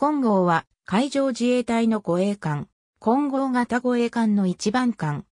金剛は海上自衛隊の護衛艦、金剛型護衛艦の一番艦。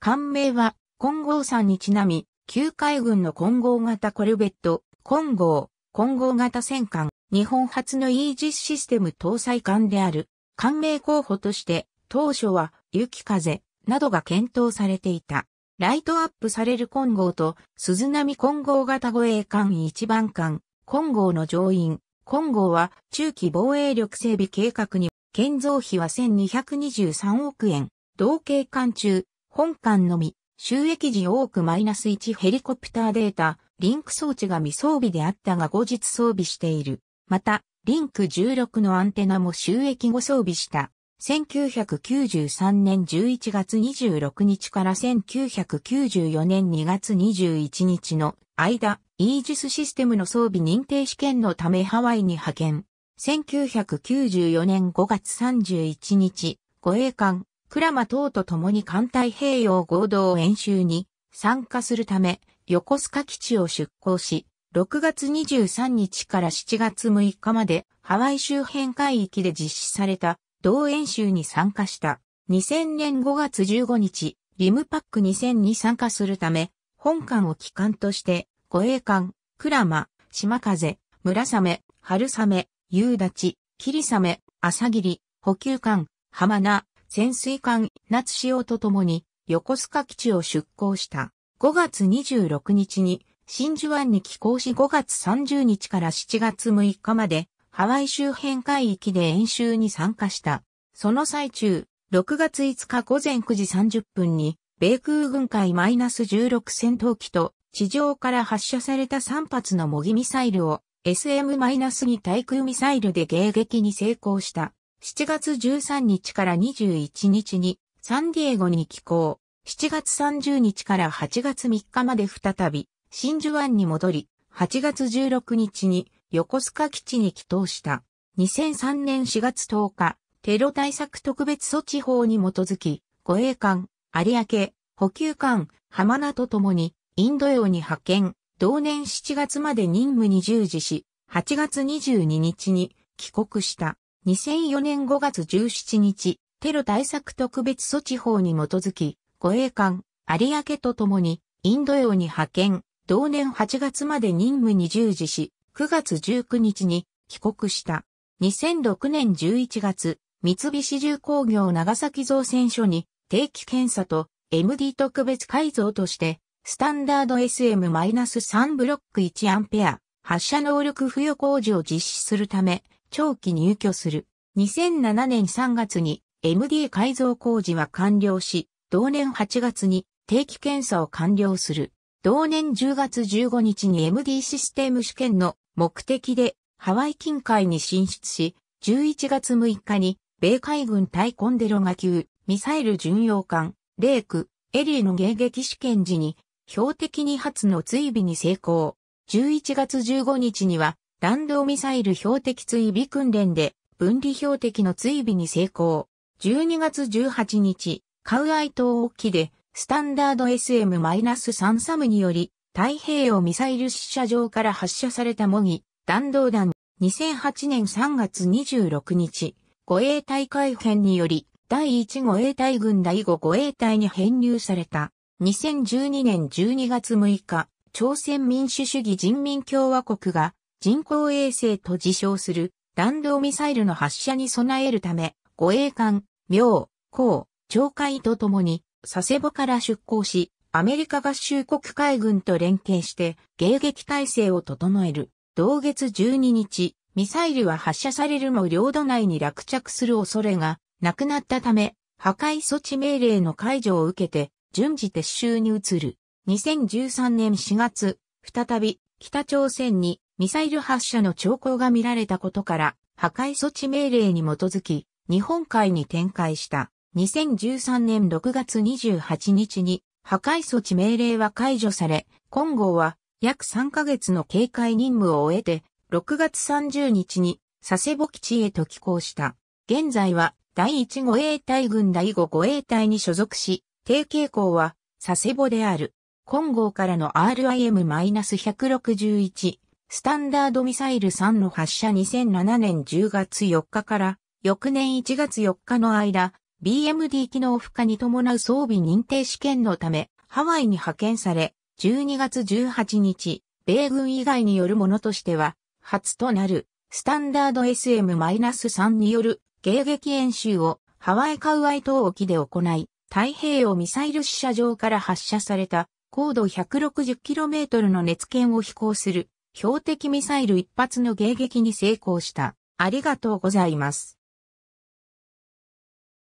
艦名は金剛山にちなみ、旧海軍の金剛型コルベット、金剛、金剛型戦艦、日本初のイージスシステム搭載艦である、艦名候補として、当初は、雪風、などが検討されていた。ライトアップされる金剛と、鈴波金剛型護衛艦一番艦、金剛の乗員、今後は中期防衛力整備計画に建造費は1223億円、同計艦中、本艦のみ、収益時多くマイナス1ヘリコプターデータ、リンク装置が未装備であったが後日装備している。また、リンク16のアンテナも収益後装備した。1993年11月26日から1994年2月21日の間、イージスシステムの装備認定試験のためハワイに派遣。1994年5月31日、護衛艦、クラマ等と共に艦隊平洋合同演習に参加するため、横須賀基地を出港し、6月23日から7月6日までハワイ周辺海域で実施された同演習に参加した。2000年5月15日、リムパック2000に参加するため、本艦を機関として護衛艦、クラマ、島風、村雨、春雨、夕立、霧雨、朝霧、補給艦、浜名、潜水艦、夏潮とともに、横須賀基地を出港した。5月26日に、真珠湾に寄港し5月30日から7月6日まで、ハワイ周辺海域で演習に参加した。その最中、6月5日午前9時30分に、米空軍ス -16 戦闘機と地上から発射された3発の模擬ミサイルを SM-2 対空ミサイルで迎撃に成功した。7月13日から21日にサンディエゴに寄港。7月30日から8月3日まで再び真珠湾に戻り、8月16日に横須賀基地に帰港した。2003年4月10日、テロ対策特別措置法に基づき、護衛艦、有明、補給艦、浜名と共に、インド洋に派遣、同年7月まで任務に従事し、8月22日に帰国した。2004年5月17日、テロ対策特別措置法に基づき、護衛艦、有明とともに、インド洋に派遣、同年8月まで任務に従事し、9月19日に帰国した。2006年11月、三菱重工業長崎造船所に定期検査と MD 特別改造としてスタンダード SM-3 ブロック1アンペア、発射能力付与工事を実施するため、長期入居する。2007年3月に MD 改造工事は完了し、同年8月に定期検査を完了する。同年10月15日に MD システム試験の目的でハワイ近海に進出し、11月6日に米海軍対コンデロガ級ミサイル巡洋艦、レイク、エリーの迎撃試験時に標的2発の追尾に成功。11月15日には、弾道ミサイル標的追尾訓練で、分離標的の追尾に成功。12月18日、カウアイ島沖で、スタンダード SM-3 サムにより、太平洋ミサイル試射場から発射された模擬、弾道弾。2008年3月26日、護衛隊改編により、第1護衛隊軍第5護衛隊に編入された。2012年12月6日、朝鮮民主主義人民共和国が人工衛星と自称する弾道ミサイルの発射に備えるため、護衛艦、明、港、長海とともに佐世保から出港し、アメリカ合衆国海軍と連携して迎撃態勢を整える。同月12日、ミサイルは発射されるも領土内に落着する恐れがなくなったため、破壊措置命令の解除を受けて、順次撤収に移る。2013年4月、再び北朝鮮にミサイル発射の兆候が見られたことから、破壊措置命令に基づき、日本海に展開した。2013年6月28日に、破壊措置命令は解除され、今後は約3ヶ月の警戒任務を終えて、6月30日に佐世保基地へと寄港した。現在は第1護衛隊軍第5護衛隊に所属し、低傾向は佐世保である。金剛からの RIM-161 スタンダードミサイル3の発射2007年10月4日から翌年1月4日の間、BMD 機能負荷に伴う装備認定試験のためハワイに派遣され、12月18日、米軍以外によるものとしては、初となるスタンダード SM-3 による迎撃演習をハワイカウアイ島沖で行い、太平洋ミサイル試射場から発射された高度 160km の熱圏を飛行する標的ミサイル一発の迎撃に成功した。ありがとうございます。